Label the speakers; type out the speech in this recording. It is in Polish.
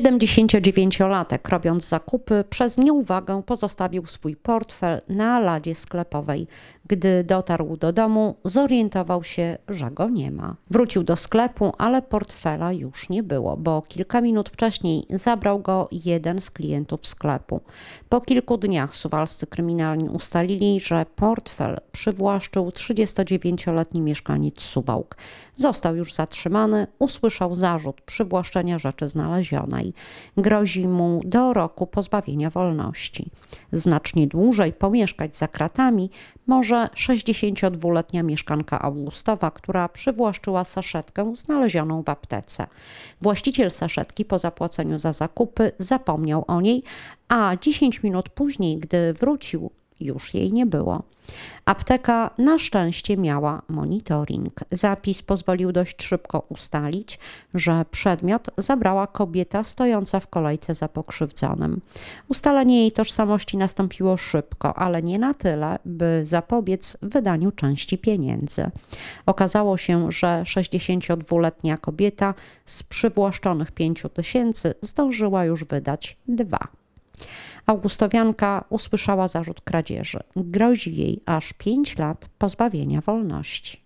Speaker 1: 79-latek, robiąc zakupy, przez nieuwagę pozostawił swój portfel na ladzie sklepowej. Gdy dotarł do domu, zorientował się, że go nie ma. Wrócił do sklepu, ale portfela już nie było, bo kilka minut wcześniej zabrał go jeden z klientów sklepu. Po kilku dniach suwalscy kryminalni ustalili, że portfel przywłaszczył 39-letni mieszkaniec Suwałk. Został już zatrzymany, usłyszał zarzut przywłaszczenia rzeczy znalezionej karnej. Grozi mu do roku pozbawienia wolności. Znacznie dłużej pomieszkać za kratami może 62-letnia mieszkanka Augustowa, która przywłaszczyła saszetkę znalezioną w aptece. Właściciel saszetki po zapłaceniu za zakupy zapomniał o niej, a 10 minut później, gdy wrócił, już jej nie było. Apteka na szczęście miała monitoring. Zapis pozwolił dość szybko ustalić, że przedmiot zabrała kobieta stojąca w kolejce za pokrzywdzonym. Ustalenie jej tożsamości nastąpiło szybko, ale nie na tyle, by zapobiec wydaniu części pieniędzy. Okazało się, że 62-letnia kobieta z przywłaszczonych 5 tysięcy zdążyła już wydać dwa. Augustowianka usłyszała zarzut kradzieży. Grozi jej aż 5 lat pozbawienia wolności.